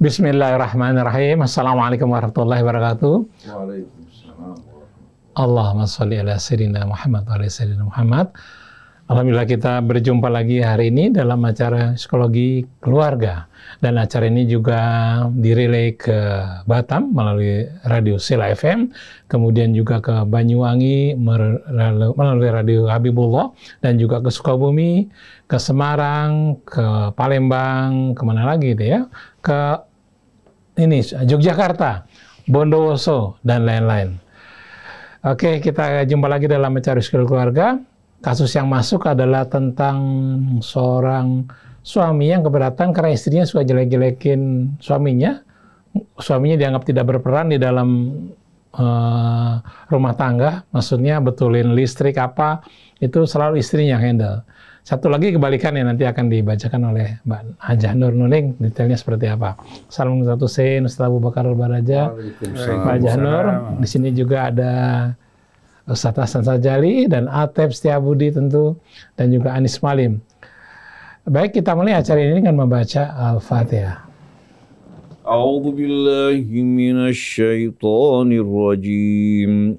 Bismillahirrahmanirrahim. Assalamualaikum warahmatullahi wabarakatuh. Waalaikumsalam. Allahumma sholli ala sayyidina Muhammad wa ala sayyidina Muhammad. Alhamdulillah kita berjumpa lagi hari ini dalam acara psikologi keluarga. Dan acara ini juga direlay ke Batam melalui radio Sila FM, kemudian juga ke Banyuwangi melalui radio Habibullah, dan juga ke Sukabumi, ke Semarang, ke Palembang, kemana lagi itu ya, ke ini Yogyakarta, Bondowoso dan lain-lain. Oke, kita jumpa lagi dalam mencari skill keluarga. Kasus yang masuk adalah tentang seorang suami yang keberatan karena istrinya suka jelek-jelekin suaminya. Suaminya dianggap tidak berperan di dalam uh, rumah tangga, maksudnya betulin listrik apa, itu selalu istrinya yang handle. Satu lagi kebalikan yang nanti akan dibacakan oleh Mbak Hajah Nur Nuning detailnya seperti apa. Salam satu sen, Ustaz Abu Bakar Baraja, Mbak Hajah Nur. Di sini juga ada Ustaz Hasan Sajali dan Atep Setiabudi tentu dan juga Anis Malim. Baik kita mulai acara ini dengan membaca Al-Fatihah. أعوذ بالله من الشيطان الرجيم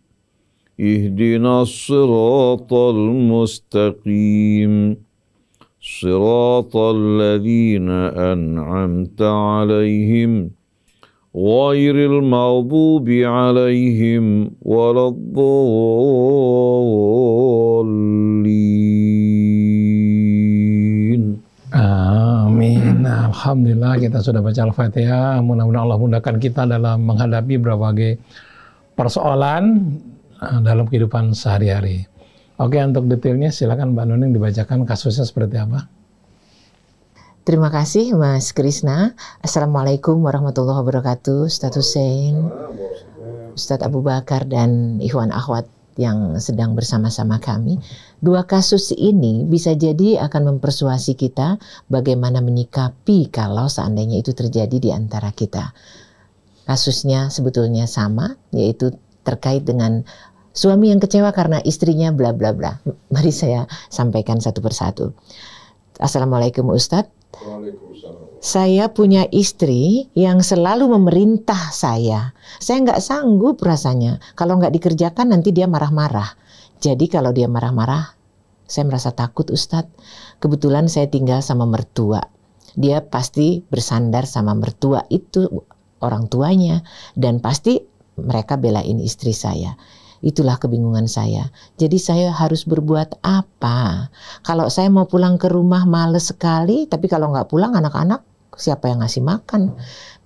اهدنا الصراط المستقيم صراط الذين أنعمت عليهم غير المغضوب عليهم ولا الضالين Amin. Nah, Alhamdulillah kita sudah baca Al-Fatihah. Mudah-mudahan Allah mudahkan kita dalam menghadapi berbagai persoalan Eh, dalam kehidupan sehari-hari. Oke, untuk detailnya silakan Mbak Nuning dibacakan kasusnya seperti apa. Terima kasih Mas Krisna. Assalamualaikum warahmatullahi wabarakatuh. Ustadz Hussein, Ustadz Abu Bakar dan Ikhwan Ahwat yang sedang bersama-sama kami. Dua kasus ini bisa jadi akan mempersuasi kita bagaimana menyikapi kalau seandainya itu terjadi di antara kita. Kasusnya sebetulnya sama, yaitu terkait dengan Suami yang kecewa karena istrinya bla bla bla. Mari saya sampaikan satu persatu. Assalamualaikum Ustadz. Saya punya istri yang selalu memerintah saya. Saya nggak sanggup rasanya. Kalau nggak dikerjakan nanti dia marah-marah. Jadi kalau dia marah-marah, saya merasa takut Ustadz. Kebetulan saya tinggal sama mertua. Dia pasti bersandar sama mertua itu orang tuanya. Dan pasti mereka belain istri saya. Itulah kebingungan saya. Jadi saya harus berbuat apa? Kalau saya mau pulang ke rumah males sekali, tapi kalau nggak pulang anak-anak siapa yang ngasih makan?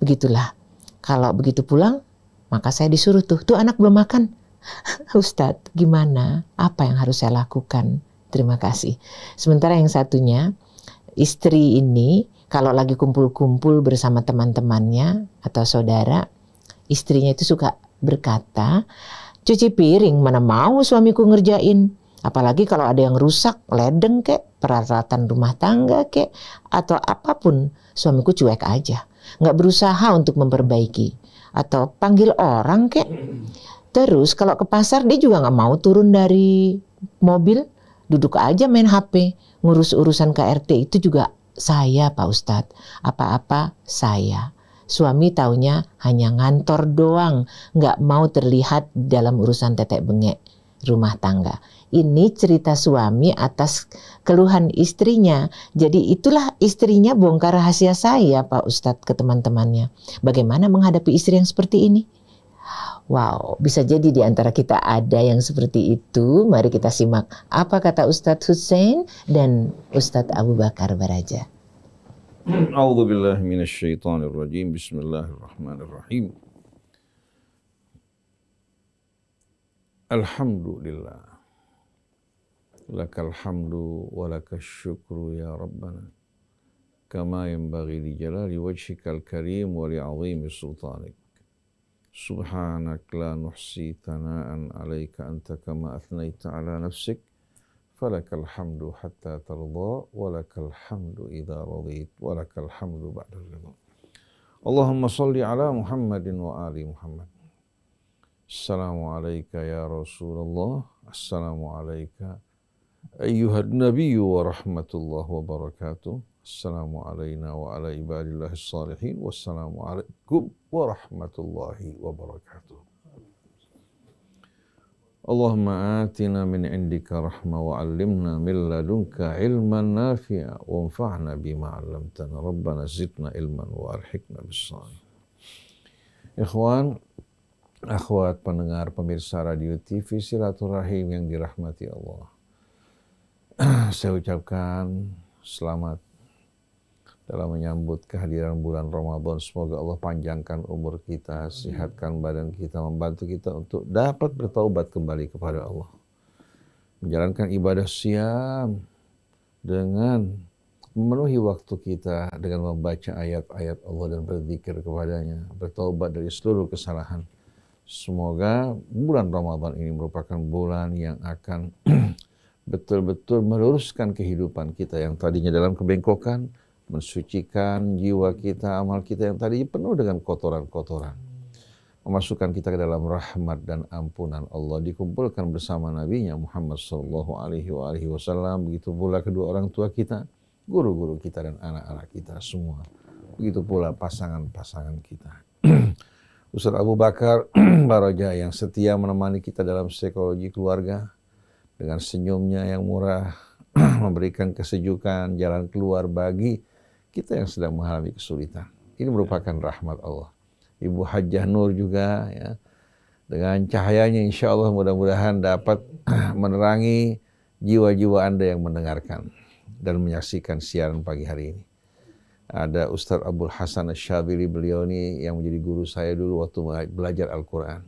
Begitulah. Kalau begitu pulang, maka saya disuruh tuh, tuh anak belum makan. Ustadz, gimana? Apa yang harus saya lakukan? Terima kasih. Sementara yang satunya, istri ini kalau lagi kumpul-kumpul bersama teman-temannya atau saudara, istrinya itu suka berkata, Cuci piring mana mau suamiku ngerjain. Apalagi kalau ada yang rusak, ledeng kek, peralatan rumah tangga kek, atau apapun, suamiku cuek aja. Nggak berusaha untuk memperbaiki. Atau panggil orang kek. Terus kalau ke pasar dia juga nggak mau turun dari mobil, duduk aja main HP, ngurus urusan KRT itu juga saya Pak Ustadz, apa-apa saya. Suami taunya hanya ngantor doang, nggak mau terlihat dalam urusan tetek bengek rumah tangga. Ini cerita suami atas keluhan istrinya. Jadi itulah istrinya bongkar rahasia saya Pak Ustadz ke teman-temannya. Bagaimana menghadapi istri yang seperti ini? Wow, bisa jadi di antara kita ada yang seperti itu. Mari kita simak apa kata Ustadz Hussein dan Ustadz Abu Bakar Baraja. أعوذ بالله من الشيطان الرجيم بسم الله الرحمن الرحيم الحمد لله لك الحمد ولك الشكر يا ربنا كما ينبغي لجلال وجهك الكريم ولعظيم سلطانك سبحانك لا نحصي ثناء عليك أنت كما أثنيت على نفسك فلك الحمد حتى ترضى ولك الحمد إذا رضيت ولك الحمد بعد الرضا اللهم صل على محمد وآل محمد السلام عليك يا رسول الله السلام عليك أيها النبي ورحمة الله وبركاته السلام علينا وعلى عباد الله الصالحين والسلام عليكم ورحمة الله وبركاته Allahumma atina min indika rahma wa 'allimna min ladunka ilman nafi'a wa anfa'na bima 'allamtana rabbana zidna ilman wa arhiqna bis Ikhwan, akhwat pendengar pemirsa Radio TV Silaturahim yang dirahmati Allah. Saya ucapkan selamat dalam menyambut kehadiran bulan Ramadan. Semoga Allah panjangkan umur kita, sehatkan badan kita, membantu kita untuk dapat bertaubat kembali kepada Allah. Menjalankan ibadah siam dengan memenuhi waktu kita dengan membaca ayat-ayat Allah dan berzikir kepadanya, bertaubat dari seluruh kesalahan. Semoga bulan Ramadan ini merupakan bulan yang akan betul-betul meluruskan kehidupan kita yang tadinya dalam kebengkokan, mensucikan jiwa kita, amal kita yang tadi penuh dengan kotoran-kotoran. Memasukkan kita ke dalam rahmat dan ampunan Allah. Dikumpulkan bersama Nabi-Nya Muhammad Sallallahu Alaihi Wasallam. Begitu pula kedua orang tua kita, guru-guru kita dan anak-anak kita semua. Begitu pula pasangan-pasangan kita. Ustaz Abu Bakar Baroja yang setia menemani kita dalam psikologi keluarga dengan senyumnya yang murah, memberikan kesejukan, jalan keluar bagi kita yang sedang mengalami kesulitan. Ini merupakan rahmat Allah. Ibu Hajjah Nur juga ya. Dengan cahayanya insya Allah mudah-mudahan dapat menerangi jiwa-jiwa Anda yang mendengarkan dan menyaksikan siaran pagi hari ini. Ada Ustaz Abdul Hasan Syabili, beliau ini yang menjadi guru saya dulu waktu belajar Al-Quran.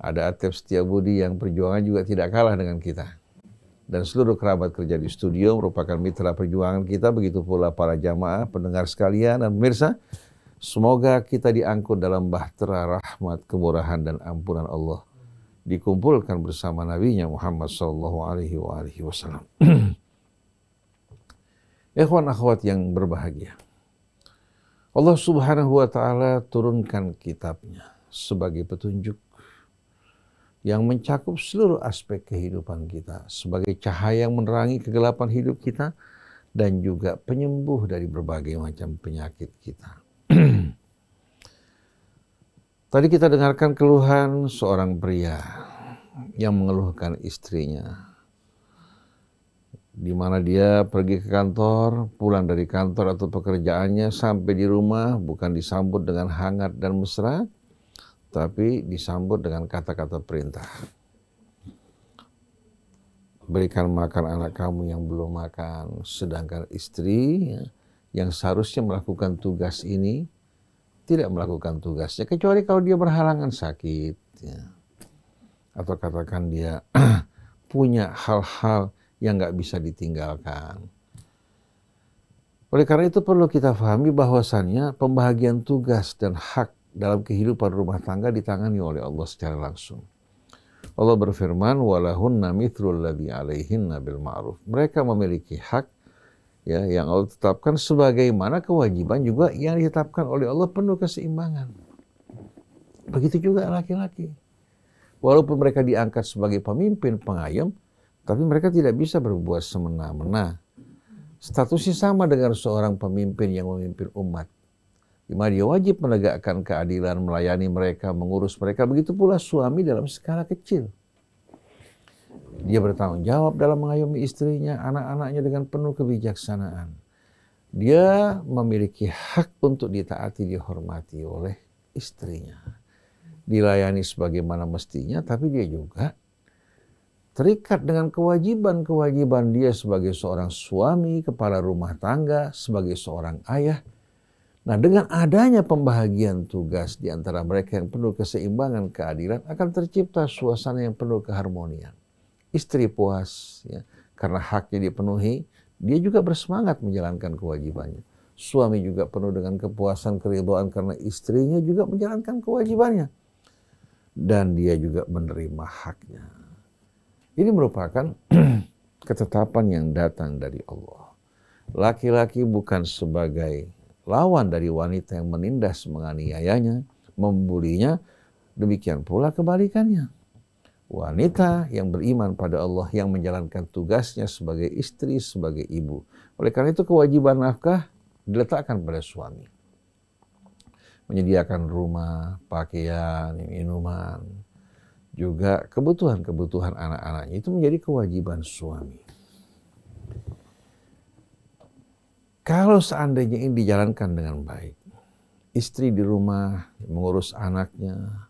Ada Atep Setiabudi yang perjuangan juga tidak kalah dengan kita dan seluruh kerabat kerja di studio merupakan mitra perjuangan kita, begitu pula para jamaah, pendengar sekalian dan pemirsa. Semoga kita diangkut dalam bahtera rahmat, kemurahan dan ampunan Allah. Dikumpulkan bersama Nabi-Nya Muhammad SAW. alaihi Ikhwan akhwat yang berbahagia. Allah Subhanahu wa taala turunkan kitabnya sebagai petunjuk yang mencakup seluruh aspek kehidupan kita sebagai cahaya yang menerangi kegelapan hidup kita dan juga penyembuh dari berbagai macam penyakit kita. Tadi kita dengarkan keluhan seorang pria yang mengeluhkan istrinya. Di mana dia pergi ke kantor, pulang dari kantor atau pekerjaannya sampai di rumah bukan disambut dengan hangat dan mesra, tapi disambut dengan kata-kata perintah. Berikan makan anak kamu yang belum makan, sedangkan istri ya, yang seharusnya melakukan tugas ini tidak melakukan tugasnya, kecuali kalau dia berhalangan sakit, ya. atau katakan dia punya hal-hal yang nggak bisa ditinggalkan. Oleh karena itu perlu kita pahami bahwasannya pembahagian tugas dan hak dalam kehidupan rumah tangga ditangani oleh Allah secara langsung. Allah berfirman, "Walahunna mithlul ladhi 'alaihinna bil ma'ruf." Mereka memiliki hak ya yang Allah tetapkan sebagaimana kewajiban juga yang ditetapkan oleh Allah penuh keseimbangan. Begitu juga laki-laki. Walaupun mereka diangkat sebagai pemimpin pengayom, tapi mereka tidak bisa berbuat semena-mena. Statusnya sama dengan seorang pemimpin yang memimpin umat maka dia wajib menegakkan keadilan, melayani mereka, mengurus mereka. Begitu pula suami dalam skala kecil. Dia bertanggung jawab dalam mengayomi istrinya, anak-anaknya dengan penuh kebijaksanaan. Dia memiliki hak untuk ditaati, dihormati oleh istrinya. Dilayani sebagaimana mestinya, tapi dia juga terikat dengan kewajiban-kewajiban dia sebagai seorang suami, kepala rumah tangga, sebagai seorang ayah, Nah, dengan adanya pembahagian tugas di antara mereka yang penuh keseimbangan keadilan akan tercipta suasana yang penuh keharmonian. Istri puas ya, karena haknya dipenuhi, dia juga bersemangat menjalankan kewajibannya. Suami juga penuh dengan kepuasan keridhaan karena istrinya juga menjalankan kewajibannya. Dan dia juga menerima haknya. Ini merupakan ketetapan yang datang dari Allah. Laki-laki bukan sebagai lawan dari wanita yang menindas, menganiayanya, membulinya, demikian pula kebalikannya. Wanita yang beriman pada Allah yang menjalankan tugasnya sebagai istri, sebagai ibu. Oleh karena itu kewajiban nafkah diletakkan pada suami. Menyediakan rumah, pakaian, minuman, juga kebutuhan-kebutuhan anak-anaknya itu menjadi kewajiban suami. Kalau seandainya ini dijalankan dengan baik, istri di rumah mengurus anaknya,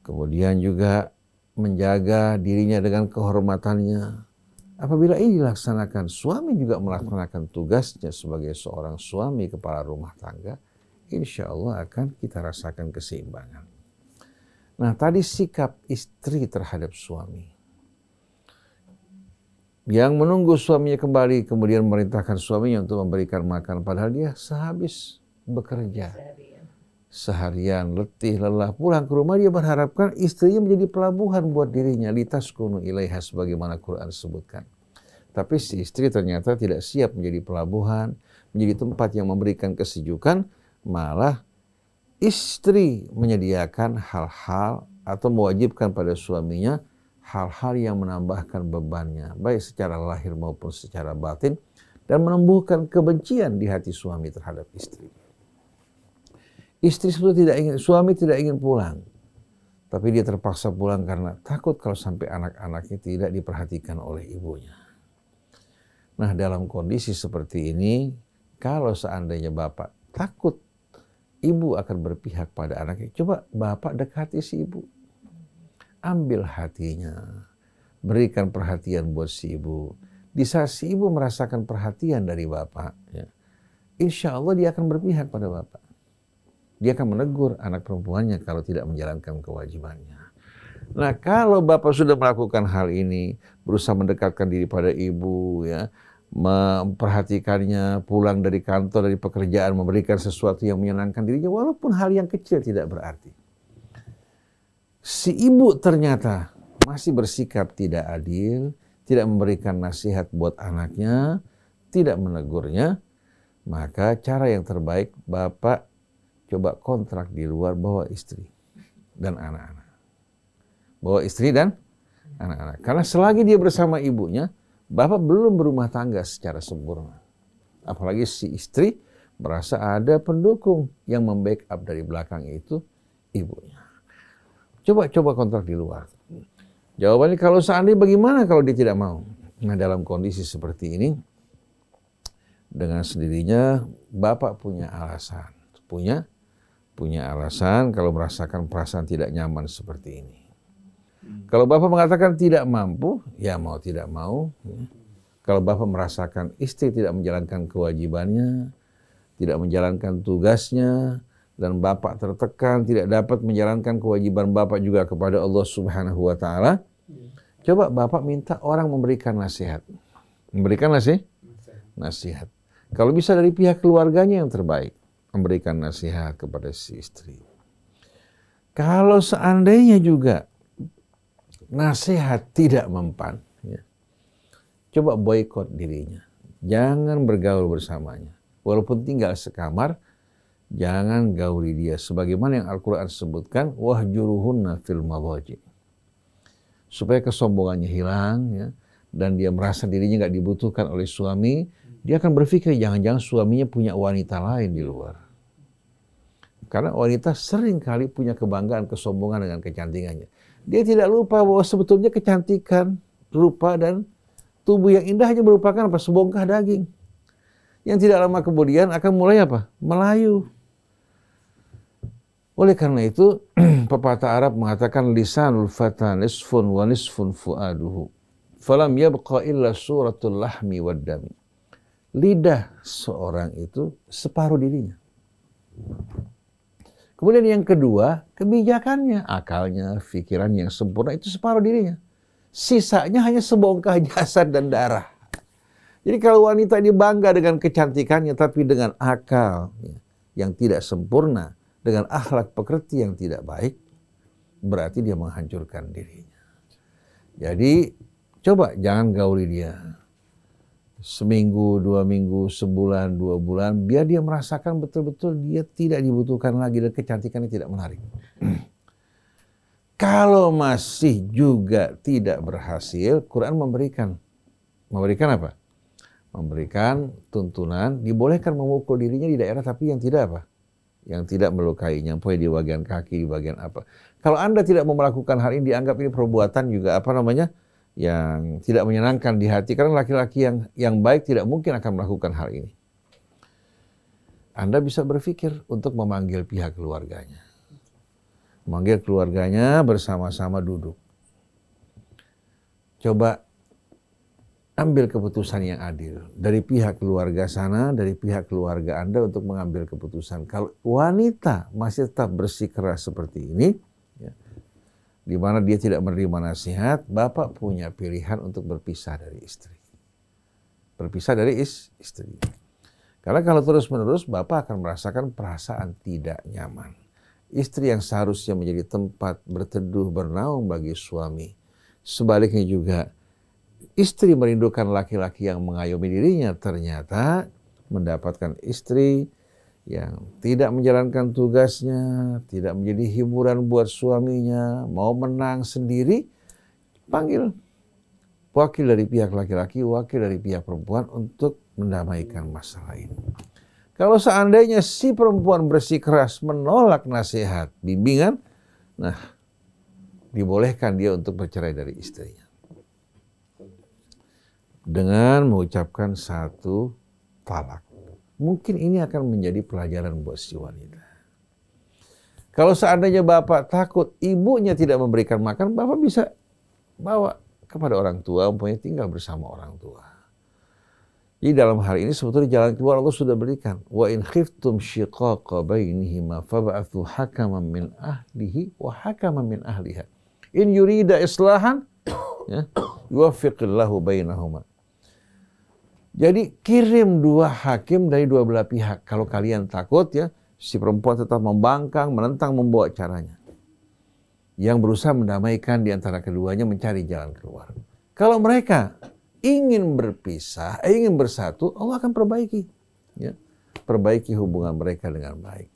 kemudian juga menjaga dirinya dengan kehormatannya. Apabila ini dilaksanakan, suami juga melaksanakan tugasnya sebagai seorang suami kepala rumah tangga, insya Allah akan kita rasakan keseimbangan. Nah, tadi sikap istri terhadap suami yang menunggu suaminya kembali kemudian merintahkan suaminya untuk memberikan makan padahal dia sehabis bekerja seharian letih lelah pulang ke rumah dia berharapkan istrinya menjadi pelabuhan buat dirinya litas kunu ilaiha sebagaimana Quran sebutkan tapi si istri ternyata tidak siap menjadi pelabuhan menjadi tempat yang memberikan kesejukan malah istri menyediakan hal-hal atau mewajibkan pada suaminya hal-hal yang menambahkan bebannya, baik secara lahir maupun secara batin, dan menumbuhkan kebencian di hati suami terhadap istri. Istri sebetulnya tidak ingin, suami tidak ingin pulang, tapi dia terpaksa pulang karena takut kalau sampai anak-anaknya tidak diperhatikan oleh ibunya. Nah, dalam kondisi seperti ini, kalau seandainya bapak takut ibu akan berpihak pada anaknya, coba bapak dekati si ibu ambil hatinya. Berikan perhatian buat si ibu. Di saat si ibu merasakan perhatian dari bapak, ya, insya Allah dia akan berpihak pada bapak. Dia akan menegur anak perempuannya kalau tidak menjalankan kewajibannya. Nah, kalau bapak sudah melakukan hal ini, berusaha mendekatkan diri pada ibu, ya, memperhatikannya, pulang dari kantor, dari pekerjaan, memberikan sesuatu yang menyenangkan dirinya, walaupun hal yang kecil tidak berarti si ibu ternyata masih bersikap tidak adil, tidak memberikan nasihat buat anaknya, tidak menegurnya, maka cara yang terbaik bapak coba kontrak di luar bawa istri dan anak-anak. Bawa istri dan anak-anak. Karena selagi dia bersama ibunya, bapak belum berumah tangga secara sempurna. Apalagi si istri merasa ada pendukung yang membackup dari belakang itu ibunya. Coba coba kontrak di luar. Jawabannya kalau seandainya bagaimana kalau dia tidak mau? Nah dalam kondisi seperti ini, dengan sendirinya Bapak punya alasan. Punya punya alasan kalau merasakan perasaan tidak nyaman seperti ini. Kalau Bapak mengatakan tidak mampu, ya mau tidak mau. Kalau Bapak merasakan istri tidak menjalankan kewajibannya, tidak menjalankan tugasnya, dan bapak tertekan tidak dapat menjalankan kewajiban bapak juga kepada Allah Subhanahu wa taala. Coba bapak minta orang memberikan nasihat. Memberikan nasih, Nasihat. Kalau bisa dari pihak keluarganya yang terbaik memberikan nasihat kepada si istri. Kalau seandainya juga nasihat tidak mempan, ya, coba boikot dirinya. Jangan bergaul bersamanya. Walaupun tinggal sekamar, Jangan gauli dia. Sebagaimana yang Al-Quran sebutkan, wahjuruhunna fil mawaji Supaya kesombongannya hilang, ya, dan dia merasa dirinya nggak dibutuhkan oleh suami, dia akan berpikir jangan-jangan suaminya punya wanita lain di luar. Karena wanita sering kali punya kebanggaan, kesombongan dengan kecantikannya. Dia tidak lupa bahwa sebetulnya kecantikan, rupa dan tubuh yang indah hanya merupakan apa? Sebongkah daging. Yang tidak lama kemudian akan mulai apa? Melayu. Oleh karena itu, pepatah Arab mengatakan lisanul fata nisfun wa nisfun fuaduhu. Falam yabqa illa suratul lahmi Lidah seorang itu separuh dirinya. Kemudian yang kedua, kebijakannya, akalnya, pikiran yang sempurna itu separuh dirinya. Sisanya hanya sebongkah jasad dan darah. Jadi kalau wanita ini bangga dengan kecantikannya tapi dengan akal ya, yang tidak sempurna, dengan akhlak pekerti yang tidak baik, berarti dia menghancurkan dirinya. Jadi coba jangan gauli dia. Seminggu, dua minggu, sebulan, dua bulan, biar dia merasakan betul-betul dia tidak dibutuhkan lagi dan kecantikannya tidak menarik. Kalau masih juga tidak berhasil, Quran memberikan memberikan apa? Memberikan tuntunan dibolehkan memukul dirinya di daerah tapi yang tidak apa? yang tidak melukai, nyampe di bagian kaki, di bagian apa. Kalau Anda tidak mau melakukan hal ini dianggap ini perbuatan juga apa namanya? yang tidak menyenangkan di hati karena laki-laki yang yang baik tidak mungkin akan melakukan hal ini. Anda bisa berpikir untuk memanggil pihak keluarganya. Memanggil keluarganya bersama-sama duduk. Coba ambil keputusan yang adil dari pihak keluarga sana, dari pihak keluarga Anda untuk mengambil keputusan. Kalau wanita masih tetap bersikeras seperti ini, ya, di mana dia tidak menerima nasihat, bapak punya pilihan untuk berpisah dari istri. Berpisah dari is istri. Karena kalau terus-menerus, bapak akan merasakan perasaan tidak nyaman. Istri yang seharusnya menjadi tempat berteduh, bernaung bagi suami. Sebaliknya juga, istri merindukan laki-laki yang mengayomi dirinya ternyata mendapatkan istri yang tidak menjalankan tugasnya, tidak menjadi hiburan buat suaminya, mau menang sendiri, panggil wakil dari pihak laki-laki, wakil dari pihak perempuan untuk mendamaikan masalah ini. Kalau seandainya si perempuan bersikeras menolak nasihat, bimbingan, nah dibolehkan dia untuk bercerai dari istrinya dengan mengucapkan satu talak. Mungkin ini akan menjadi pelajaran buat si wanita. Kalau seandainya bapak takut ibunya tidak memberikan makan, bapak bisa bawa kepada orang tua, umpamanya tinggal bersama orang tua. Jadi dalam hal ini sebetulnya jalan keluar Allah sudah berikan. Wa in khiftum shiqaqa bainihima fab'athu hakaman min ahlihi wa hakaman min ahliha. In yurida islahan ya, yuwaffiqillahu bainahuma. Jadi kirim dua hakim dari dua belah pihak. Kalau kalian takut ya, si perempuan tetap membangkang, menentang, membawa caranya. Yang berusaha mendamaikan di antara keduanya mencari jalan keluar. Kalau mereka ingin berpisah, eh, ingin bersatu, Allah akan perbaiki. Ya. Perbaiki hubungan mereka dengan baik.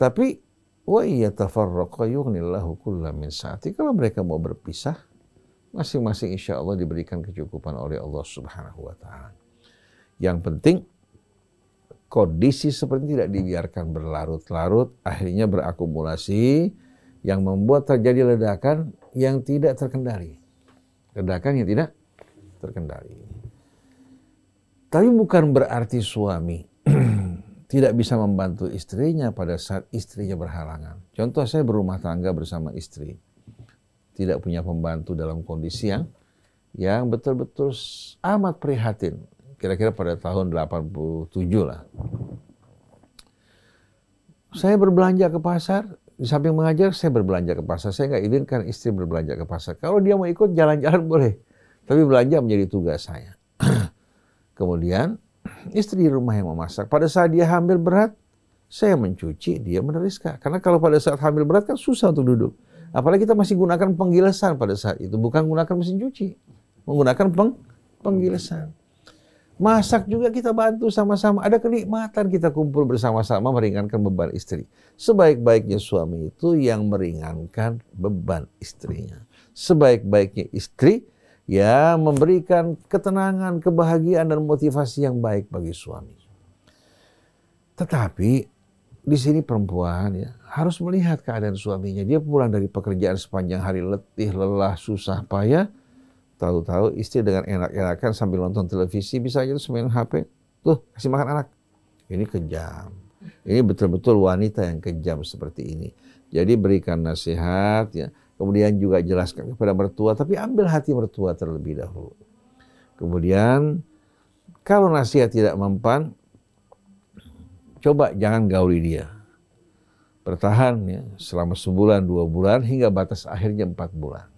Tapi wa iya hukul min sa'ati. Kalau mereka mau berpisah, masing-masing insya Allah diberikan kecukupan oleh Allah Subhanahu wa taala. Yang penting kondisi seperti ini tidak dibiarkan berlarut-larut, akhirnya berakumulasi yang membuat terjadi ledakan yang tidak terkendali. Ledakan yang tidak terkendali. Tapi bukan berarti suami tidak bisa membantu istrinya pada saat istrinya berhalangan. Contoh saya berumah tangga bersama istri. Tidak punya pembantu dalam kondisi yang yang betul-betul amat prihatin kira-kira pada tahun 87 lah. Saya berbelanja ke pasar, di samping mengajar saya berbelanja ke pasar. Saya nggak izinkan istri berbelanja ke pasar. Kalau dia mau ikut jalan-jalan boleh, tapi belanja menjadi tugas saya. Kemudian istri di rumah yang memasak. Pada saat dia hamil berat, saya mencuci, dia meneriska. Karena kalau pada saat hamil berat kan susah untuk duduk. Apalagi kita masih gunakan penggilesan pada saat itu, bukan gunakan mesin cuci, menggunakan peng penggilesan. Masak juga kita bantu sama-sama. Ada kenikmatan kita kumpul bersama-sama meringankan beban istri. Sebaik-baiknya suami itu yang meringankan beban istrinya. Sebaik-baiknya istri ya memberikan ketenangan, kebahagiaan dan motivasi yang baik bagi suami. Tetapi di sini perempuan ya harus melihat keadaan suaminya. Dia pulang dari pekerjaan sepanjang hari letih, lelah, susah, payah Tahu-tahu istri dengan enak-enakan sambil nonton televisi bisa aja semain HP. Tuh, kasih makan anak. Ini kejam. Ini betul-betul wanita yang kejam seperti ini. Jadi berikan nasihat ya. Kemudian juga jelaskan kepada mertua, tapi ambil hati mertua terlebih dahulu. Kemudian kalau nasihat tidak mempan, coba jangan gauli dia. Bertahan ya selama sebulan, dua bulan, hingga batas akhirnya empat bulan.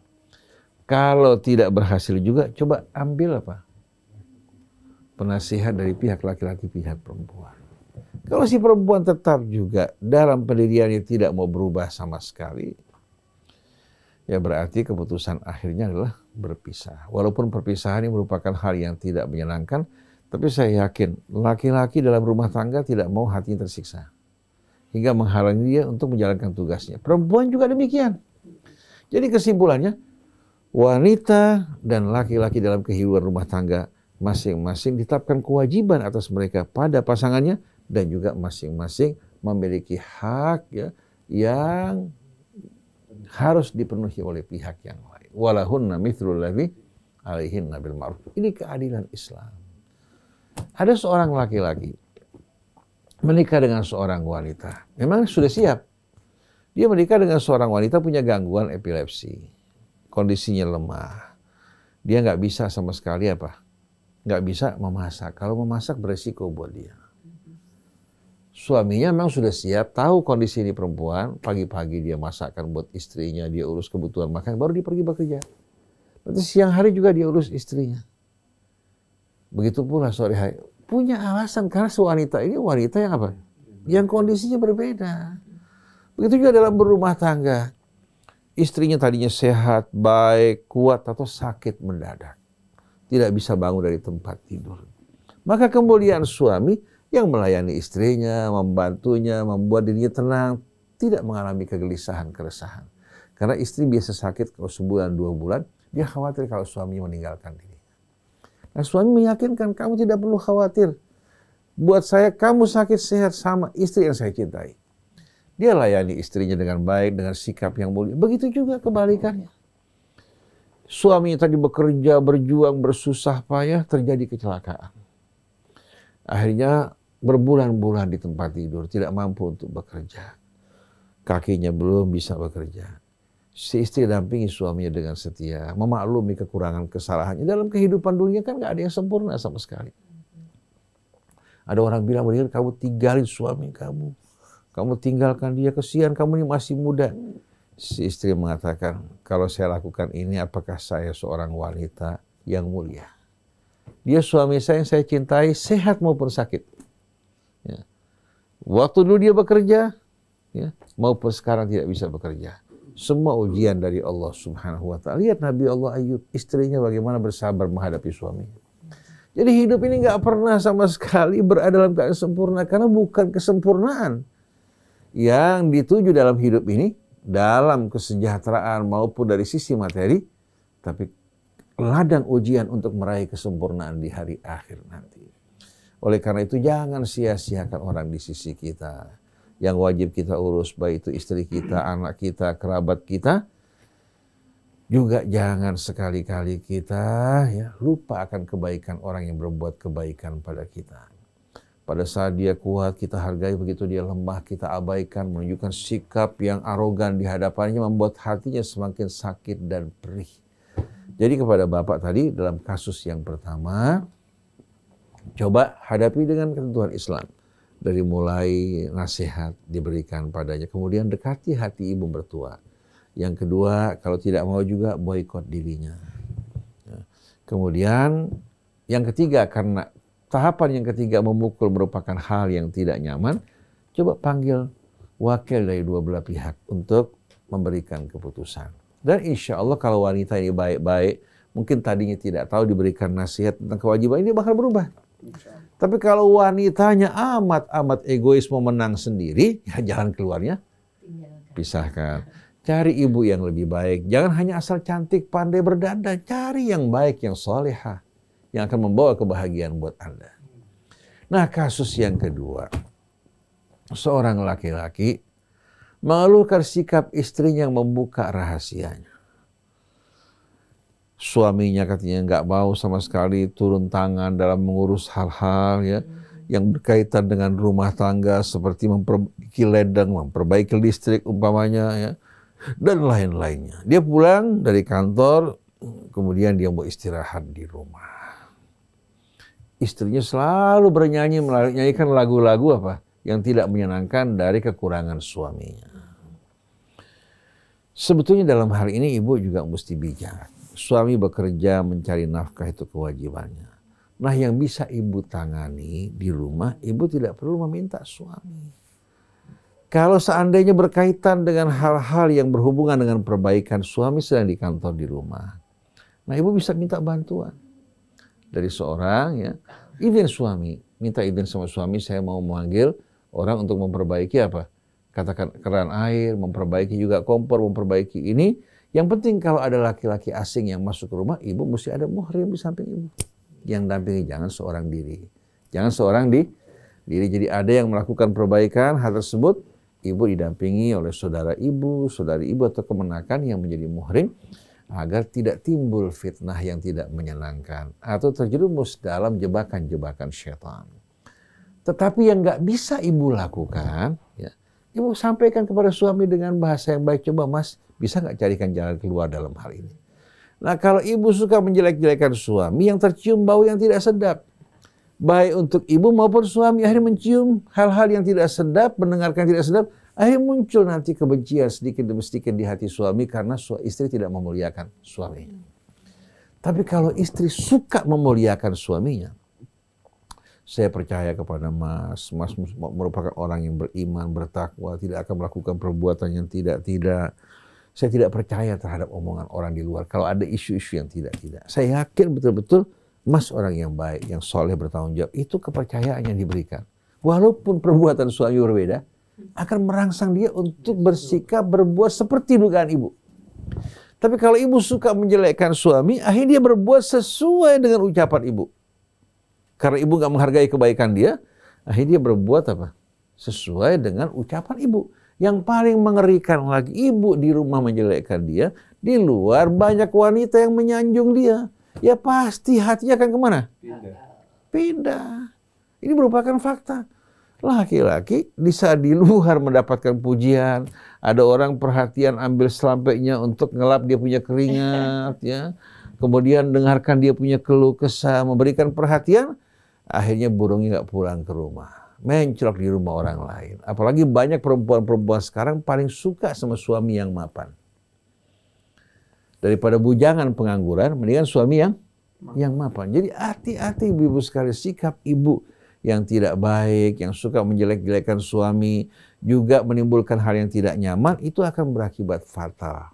Kalau tidak berhasil juga, coba ambil apa? Penasihat dari pihak laki-laki, pihak perempuan. Kalau si perempuan tetap juga dalam pendiriannya tidak mau berubah sama sekali, ya berarti keputusan akhirnya adalah berpisah. Walaupun perpisahan ini merupakan hal yang tidak menyenangkan, tapi saya yakin laki-laki dalam rumah tangga tidak mau hatinya tersiksa. Hingga menghalangi dia untuk menjalankan tugasnya. Perempuan juga demikian. Jadi kesimpulannya, wanita dan laki-laki dalam kehidupan rumah tangga masing-masing ditetapkan kewajiban atas mereka pada pasangannya dan juga masing-masing memiliki hak ya yang harus dipenuhi oleh pihak yang lain. Walahunna mithlul ladzi alihin nabil ma'ruf. Ini keadilan Islam. Ada seorang laki-laki menikah dengan seorang wanita. Memang sudah siap. Dia menikah dengan seorang wanita punya gangguan epilepsi kondisinya lemah. Dia nggak bisa sama sekali apa? Nggak bisa memasak. Kalau memasak beresiko buat dia. Suaminya memang sudah siap, tahu kondisi ini perempuan, pagi-pagi dia masakkan buat istrinya, dia urus kebutuhan makan, baru dia pergi bekerja. Nanti siang hari juga dia urus istrinya. Begitu pula sore hari. Punya alasan, karena wanita ini wanita yang apa? Yang kondisinya berbeda. Begitu juga dalam berumah tangga istrinya tadinya sehat, baik, kuat atau sakit mendadak. Tidak bisa bangun dari tempat tidur. Maka kemuliaan suami yang melayani istrinya, membantunya, membuat dirinya tenang, tidak mengalami kegelisahan, keresahan. Karena istri biasa sakit kalau sebulan, dua bulan, dia khawatir kalau suami meninggalkan dirinya. Nah suami meyakinkan kamu tidak perlu khawatir. Buat saya kamu sakit sehat sama istri yang saya cintai. Dia layani istrinya dengan baik, dengan sikap yang mulia. Begitu juga kebalikannya. suaminya tadi bekerja, berjuang, bersusah payah, terjadi kecelakaan. Akhirnya berbulan-bulan di tempat tidur, tidak mampu untuk bekerja. Kakinya belum bisa bekerja. Si istri dampingi suaminya dengan setia, memaklumi kekurangan kesalahannya. Dalam kehidupan dunia kan gak ada yang sempurna sama sekali. Ada orang bilang, mendingan kamu tinggalin suami kamu. Kamu tinggalkan dia, kesian kamu ini masih muda. Si istri mengatakan, kalau saya lakukan ini apakah saya seorang wanita yang mulia? Dia suami saya yang saya cintai, sehat maupun sakit. Ya. Waktu dulu dia bekerja, ya, maupun sekarang tidak bisa bekerja. Semua ujian dari Allah Subhanahu wa taala. Lihat Nabi Allah Ayub, istrinya bagaimana bersabar menghadapi suami. Jadi hidup ini nggak pernah sama sekali berada dalam keadaan sempurna karena bukan kesempurnaan yang dituju dalam hidup ini dalam kesejahteraan maupun dari sisi materi tapi ladang ujian untuk meraih kesempurnaan di hari akhir nanti. Oleh karena itu jangan sia-siakan orang di sisi kita. Yang wajib kita urus baik itu istri kita, anak kita, kerabat kita. Juga jangan sekali-kali kita ya lupa akan kebaikan orang yang berbuat kebaikan pada kita. Pada saat dia kuat, kita hargai. Begitu dia lemah, kita abaikan. Menunjukkan sikap yang arogan di hadapannya membuat hatinya semakin sakit dan perih. Jadi kepada Bapak tadi dalam kasus yang pertama, coba hadapi dengan ketentuan Islam. Dari mulai nasihat diberikan padanya. Kemudian dekati hati ibu mertua. Yang kedua, kalau tidak mau juga boykot dirinya. Kemudian yang ketiga karena Tahapan yang ketiga memukul merupakan hal yang tidak nyaman. Coba panggil wakil dari dua belah pihak untuk memberikan keputusan. Dan insya Allah kalau wanita ini baik-baik, mungkin tadinya tidak tahu diberikan nasihat tentang kewajiban ini bakal berubah. Tapi kalau wanitanya amat-amat egois mau menang sendiri, ya jalan keluarnya pisahkan. Cari ibu yang lebih baik. Jangan hanya asal cantik, pandai berdandan. Cari yang baik, yang solehah yang akan membawa kebahagiaan buat Anda. Nah, kasus yang kedua. Seorang laki-laki mengeluhkan sikap istrinya yang membuka rahasianya. Suaminya katanya nggak mau sama sekali turun tangan dalam mengurus hal-hal ya yang berkaitan dengan rumah tangga seperti memperbaiki ledeng, memperbaiki listrik umpamanya ya dan lain-lainnya. Dia pulang dari kantor kemudian dia mau istirahat di rumah istrinya selalu bernyanyi menyanyikan lagu-lagu apa yang tidak menyenangkan dari kekurangan suaminya. Sebetulnya dalam hal ini ibu juga mesti bijak. Suami bekerja mencari nafkah itu kewajibannya. Nah yang bisa ibu tangani di rumah, ibu tidak perlu meminta suami. Kalau seandainya berkaitan dengan hal-hal yang berhubungan dengan perbaikan suami sedang di kantor di rumah. Nah ibu bisa minta bantuan dari seorang ya izin suami minta izin sama suami saya mau memanggil orang untuk memperbaiki apa katakan keran air memperbaiki juga kompor memperbaiki ini yang penting kalau ada laki-laki asing yang masuk ke rumah ibu mesti ada muhrim di samping ibu yang dampingi jangan seorang diri jangan seorang di diri jadi ada yang melakukan perbaikan hal tersebut ibu didampingi oleh saudara ibu saudari ibu atau kemenakan yang menjadi muhrim agar tidak timbul fitnah yang tidak menyenangkan atau terjerumus dalam jebakan-jebakan setan. Tetapi yang nggak bisa ibu lakukan, ya, ibu sampaikan kepada suami dengan bahasa yang baik. Coba mas, bisa nggak carikan jalan keluar dalam hal ini? Nah kalau ibu suka menjelek-jelekan suami yang tercium bau yang tidak sedap, baik untuk ibu maupun suami akhirnya mencium hal-hal yang tidak sedap, mendengarkan tidak sedap, Akhirnya muncul nanti kebencian sedikit demi sedikit di hati suami karena istri tidak memuliakan suaminya. Tapi kalau istri suka memuliakan suaminya, saya percaya kepada Mas, Mas merupakan orang yang beriman, bertakwa, tidak akan melakukan perbuatan yang tidak-tidak. Saya tidak percaya terhadap omongan orang di luar. Kalau ada isu-isu yang tidak-tidak. Saya yakin betul-betul Mas orang yang baik, yang soleh, bertanggung jawab. Itu kepercayaan yang diberikan. Walaupun perbuatan suami berbeda, akan merangsang dia untuk bersikap berbuat seperti dugaan ibu. Tapi kalau ibu suka menjelekkan suami, akhirnya dia berbuat sesuai dengan ucapan ibu. Karena ibu nggak menghargai kebaikan dia, akhirnya dia berbuat apa? Sesuai dengan ucapan ibu. Yang paling mengerikan lagi, ibu di rumah menjelekkan dia, di luar banyak wanita yang menyanjung dia. Ya pasti hatinya akan kemana? Pindah. Pindah. Ini merupakan fakta Laki-laki bisa di luar mendapatkan pujian. Ada orang perhatian ambil selampainya untuk ngelap dia punya keringat ya. Kemudian dengarkan dia punya keluh kesah, memberikan perhatian. Akhirnya burungnya nggak pulang ke rumah. mencolok di rumah orang lain. Apalagi banyak perempuan-perempuan sekarang paling suka sama suami yang mapan. Daripada bujangan pengangguran, mendingan suami yang yang mapan. Jadi hati-hati ibu-ibu sekali sikap ibu yang tidak baik, yang suka menjelek jelekkan suami, juga menimbulkan hal yang tidak nyaman, itu akan berakibat fatal.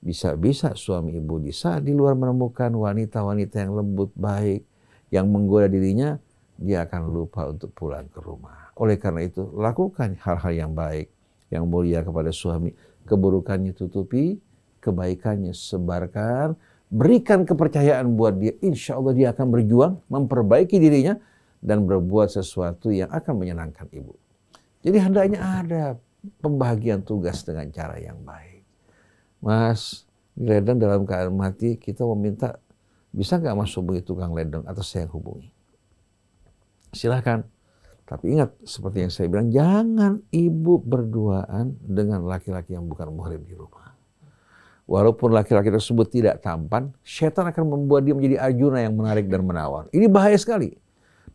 Bisa-bisa suami ibu di saat di luar menemukan wanita-wanita yang lembut, baik, yang menggoda dirinya, dia akan lupa untuk pulang ke rumah. Oleh karena itu, lakukan hal-hal yang baik, yang mulia kepada suami. Keburukannya tutupi, kebaikannya sebarkan, berikan kepercayaan buat dia. Insya Allah dia akan berjuang memperbaiki dirinya dan berbuat sesuatu yang akan menyenangkan ibu. Jadi hendaknya ada pembagian tugas dengan cara yang baik. Mas, ledeng dalam keadaan mati, kita meminta bisa nggak mas hubungi tukang ledeng atau saya hubungi? Silahkan. Tapi ingat, seperti yang saya bilang, jangan ibu berduaan dengan laki-laki yang bukan muhrim di rumah. Walaupun laki-laki tersebut tidak tampan, setan akan membuat dia menjadi ajuna yang menarik dan menawan. Ini bahaya sekali.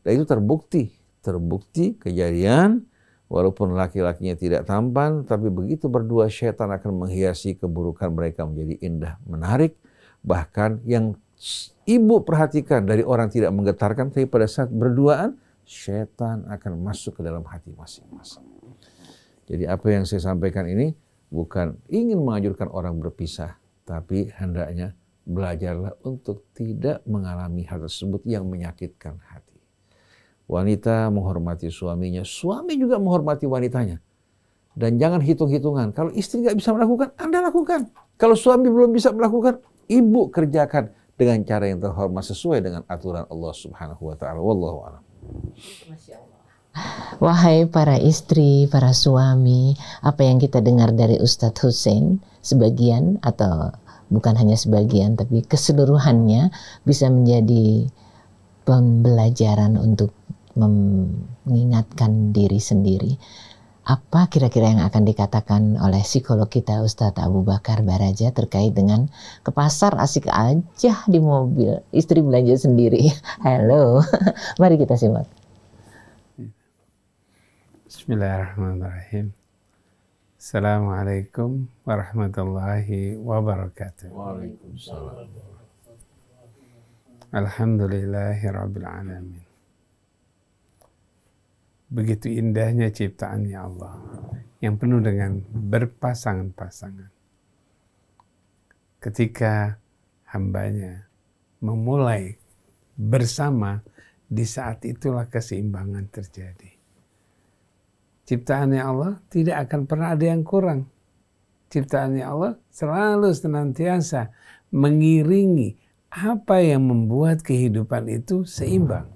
Dan itu terbukti, terbukti kejadian walaupun laki-lakinya tidak tampan tapi begitu berdua setan akan menghiasi keburukan mereka menjadi indah, menarik bahkan yang ibu perhatikan dari orang tidak menggetarkan tapi pada saat berduaan setan akan masuk ke dalam hati masing-masing. Jadi apa yang saya sampaikan ini bukan ingin mengajurkan orang berpisah tapi hendaknya belajarlah untuk tidak mengalami hal tersebut yang menyakitkan hati. Wanita menghormati suaminya, suami juga menghormati wanitanya. Dan jangan hitung-hitungan. Kalau istri nggak bisa melakukan, Anda lakukan. Kalau suami belum bisa melakukan, ibu kerjakan dengan cara yang terhormat sesuai dengan aturan Allah Subhanahu wa taala. Wallahu a'lam. Wahai para istri, para suami, apa yang kita dengar dari Ustadz Hussein, sebagian atau bukan hanya sebagian, tapi keseluruhannya bisa menjadi pembelajaran untuk mengingatkan diri sendiri. Apa kira-kira yang akan dikatakan oleh psikolog kita Ustadz Abu Bakar Baraja terkait dengan ke pasar asik aja di mobil, istri belanja sendiri. Halo, mari kita simak. Bismillahirrahmanirrahim. Assalamualaikum warahmatullahi wabarakatuh. Waalaikumsalam. Alhamdulillahirabbil alamin. Begitu indahnya ciptaannya Allah yang penuh dengan berpasangan-pasangan. Ketika hambanya memulai bersama, di saat itulah keseimbangan terjadi. Ciptaannya Allah tidak akan pernah ada yang kurang. Ciptaannya Allah selalu senantiasa mengiringi apa yang membuat kehidupan itu seimbang.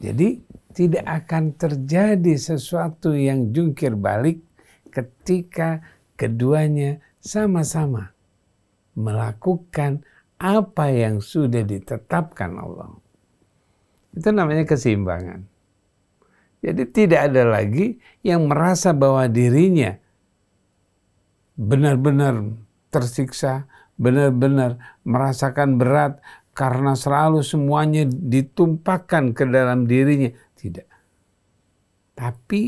Jadi tidak akan terjadi sesuatu yang jungkir balik ketika keduanya sama-sama melakukan apa yang sudah ditetapkan Allah. Itu namanya keseimbangan. Jadi tidak ada lagi yang merasa bahwa dirinya benar-benar tersiksa, benar-benar merasakan berat karena selalu semuanya ditumpahkan ke dalam dirinya tidak. Tapi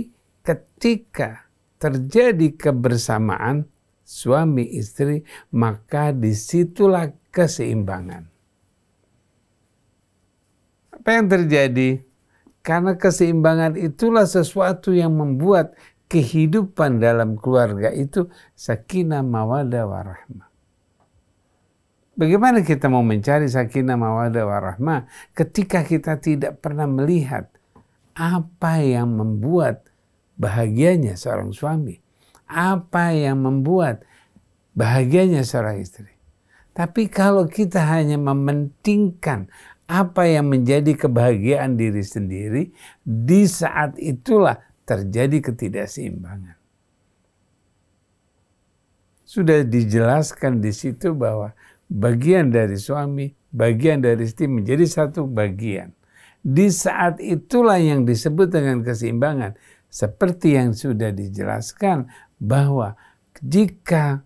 ketika terjadi kebersamaan suami istri, maka disitulah keseimbangan. Apa yang terjadi? Karena keseimbangan itulah sesuatu yang membuat kehidupan dalam keluarga itu sakinah mawadah warahmah. Bagaimana kita mau mencari sakinah mawadah warahmah ketika kita tidak pernah melihat apa yang membuat bahagianya seorang suami, apa yang membuat bahagianya seorang istri. Tapi kalau kita hanya mementingkan apa yang menjadi kebahagiaan diri sendiri, di saat itulah terjadi ketidakseimbangan. Sudah dijelaskan di situ bahwa bagian dari suami, bagian dari istri menjadi satu bagian. Di saat itulah yang disebut dengan keseimbangan. Seperti yang sudah dijelaskan bahwa jika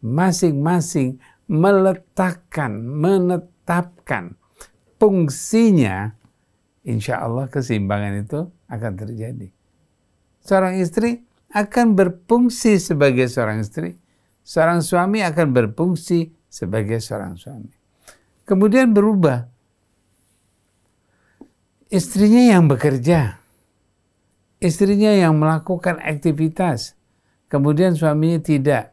masing-masing meletakkan, menetapkan fungsinya, insya Allah keseimbangan itu akan terjadi. Seorang istri akan berfungsi sebagai seorang istri, seorang suami akan berfungsi sebagai seorang suami. Kemudian berubah istrinya yang bekerja, istrinya yang melakukan aktivitas, kemudian suaminya tidak.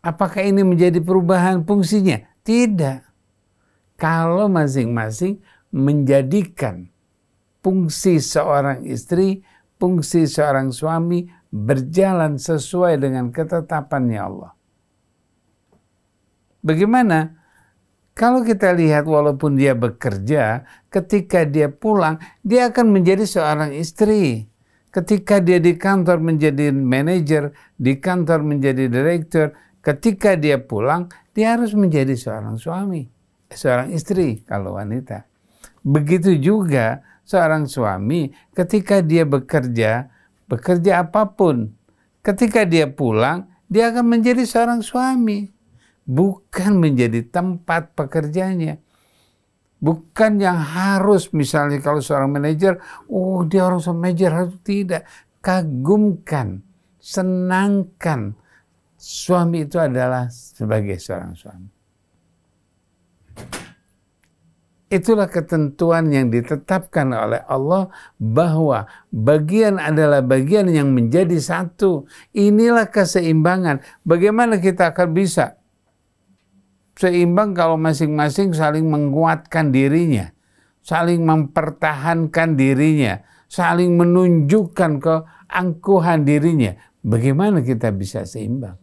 Apakah ini menjadi perubahan fungsinya? Tidak. Kalau masing-masing menjadikan fungsi seorang istri, fungsi seorang suami berjalan sesuai dengan ketetapannya Allah. Bagaimana kalau kita lihat walaupun dia bekerja, ketika dia pulang, dia akan menjadi seorang istri. Ketika dia di kantor menjadi manajer, di kantor menjadi direktur, ketika dia pulang, dia harus menjadi seorang suami, seorang istri kalau wanita. Begitu juga seorang suami ketika dia bekerja, bekerja apapun, ketika dia pulang, dia akan menjadi seorang suami bukan menjadi tempat pekerjanya. Bukan yang harus misalnya kalau seorang manajer, oh dia harus manajer harus tidak. Kagumkan, senangkan. Suami itu adalah sebagai seorang suami. Itulah ketentuan yang ditetapkan oleh Allah bahwa bagian adalah bagian yang menjadi satu. Inilah keseimbangan. Bagaimana kita akan bisa seimbang kalau masing-masing saling menguatkan dirinya, saling mempertahankan dirinya, saling menunjukkan keangkuhan dirinya. Bagaimana kita bisa seimbang?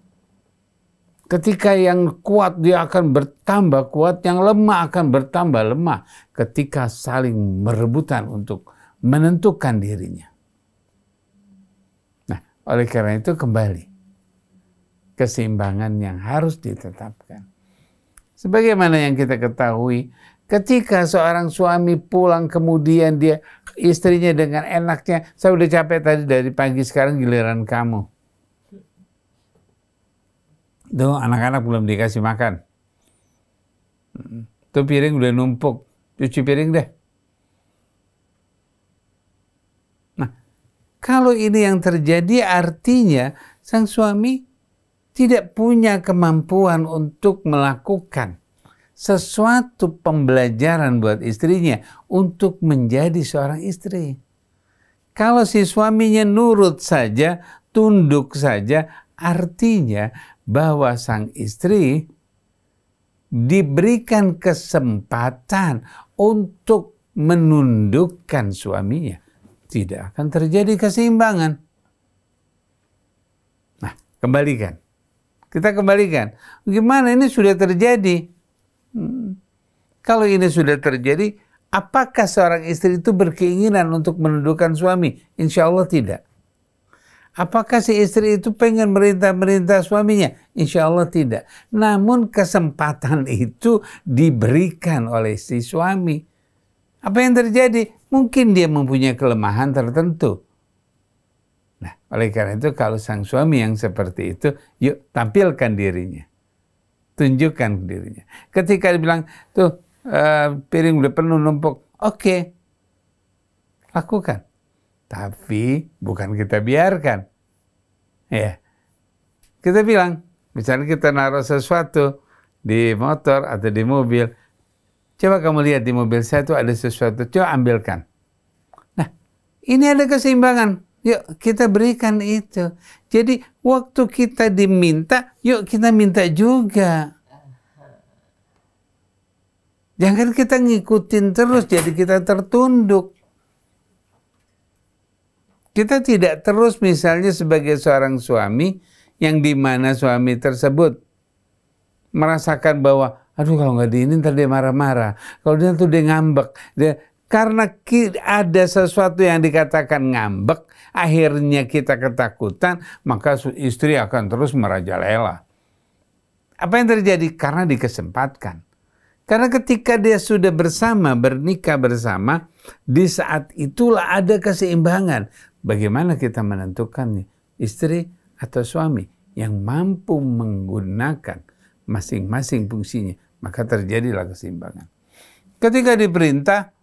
Ketika yang kuat dia akan bertambah kuat, yang lemah akan bertambah lemah ketika saling merebutan untuk menentukan dirinya. Nah, oleh karena itu kembali keseimbangan yang harus ditetapkan. Sebagaimana yang kita ketahui, ketika seorang suami pulang kemudian dia istrinya dengan enaknya, saya udah capek tadi dari pagi sekarang giliran kamu. Tuh anak-anak belum dikasih makan. Tuh piring udah numpuk, cuci piring deh. Nah, kalau ini yang terjadi artinya sang suami tidak punya kemampuan untuk melakukan sesuatu pembelajaran buat istrinya untuk menjadi seorang istri. Kalau si suaminya nurut saja, tunduk saja, artinya bahwa sang istri diberikan kesempatan untuk menundukkan suaminya. Tidak akan terjadi keseimbangan. Nah, kembalikan kita kembalikan. Gimana ini sudah terjadi? Hmm. Kalau ini sudah terjadi, apakah seorang istri itu berkeinginan untuk menundukkan suami? Insya Allah tidak. Apakah si istri itu pengen merintah-merintah suaminya? Insya Allah tidak. Namun kesempatan itu diberikan oleh si suami. Apa yang terjadi? Mungkin dia mempunyai kelemahan tertentu Nah, oleh karena itu kalau sang suami yang seperti itu, yuk tampilkan dirinya. Tunjukkan dirinya. Ketika dibilang, tuh e, piring udah penuh numpuk, oke, okay. lakukan. Tapi bukan kita biarkan. Ya, kita bilang, misalnya kita naruh sesuatu di motor atau di mobil, coba kamu lihat di mobil saya itu ada sesuatu, coba ambilkan. Nah, ini ada keseimbangan Yuk kita berikan itu. Jadi waktu kita diminta, yuk kita minta juga. Jangan kita ngikutin terus jadi kita tertunduk. Kita tidak terus misalnya sebagai seorang suami yang dimana suami tersebut merasakan bahwa aduh kalau nggak di ini ntar dia marah-marah. Kalau dia tuh dia ngambek, dia karena ada sesuatu yang dikatakan ngambek, akhirnya kita ketakutan, maka istri akan terus merajalela. Apa yang terjadi? Karena dikesempatkan. Karena ketika dia sudah bersama, bernikah bersama, di saat itulah ada keseimbangan. Bagaimana kita menentukannya? Istri atau suami yang mampu menggunakan masing-masing fungsinya, maka terjadilah keseimbangan. Ketika diperintah,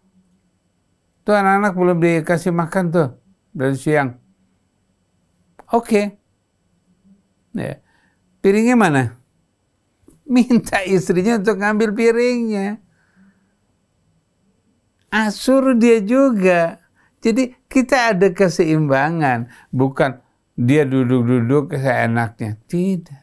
Tuh anak-anak belum dikasih makan tuh dari siang. Oke. Okay. Ya. Piringnya mana? Minta istrinya untuk ngambil piringnya. Asur dia juga. Jadi kita ada keseimbangan. Bukan dia duduk-duduk seenaknya. Tidak.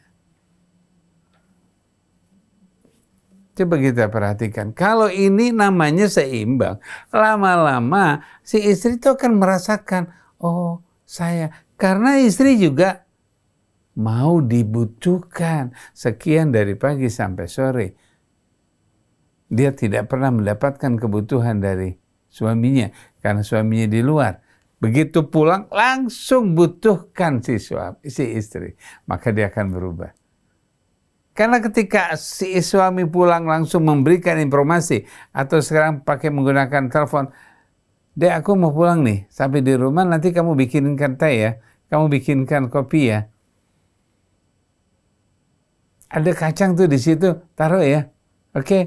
Coba kita perhatikan, kalau ini namanya seimbang, lama-lama si istri itu akan merasakan, oh saya, karena istri juga mau dibutuhkan sekian dari pagi sampai sore. Dia tidak pernah mendapatkan kebutuhan dari suaminya, karena suaminya di luar. Begitu pulang, langsung butuhkan si, suami, si istri. Maka dia akan berubah. Karena ketika si suami pulang langsung memberikan informasi atau sekarang pakai menggunakan telepon, deh aku mau pulang nih, sampai di rumah nanti kamu bikinkan teh ya, kamu bikinkan kopi ya. Ada kacang tuh di situ, taruh ya. Oke, okay.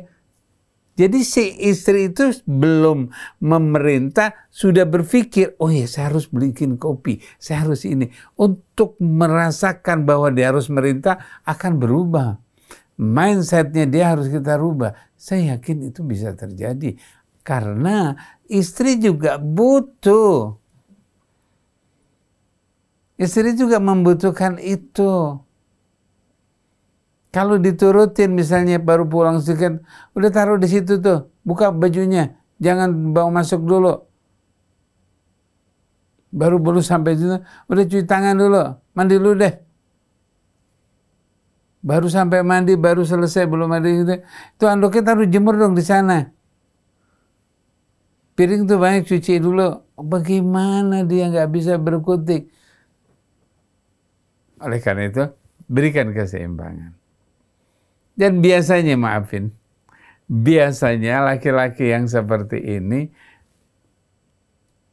Jadi si istri itu belum memerintah sudah berpikir, oh ya saya harus beliin kopi, saya harus ini. Untuk merasakan bahwa dia harus merintah akan berubah. Mindsetnya dia harus kita rubah. Saya yakin itu bisa terjadi. Karena istri juga butuh. Istri juga membutuhkan itu. Kalau diturutin misalnya baru pulang sedikit, udah taruh di situ tuh, buka bajunya, jangan bawa masuk dulu. Baru baru sampai situ, udah cuci tangan dulu, mandi dulu deh. Baru sampai mandi, baru selesai, belum mandi gitu. Itu andoknya taruh jemur dong di sana. Piring tuh banyak cuci dulu. Bagaimana dia nggak bisa berkutik? Oleh karena itu, berikan keseimbangan. Dan biasanya maafin, biasanya laki-laki yang seperti ini,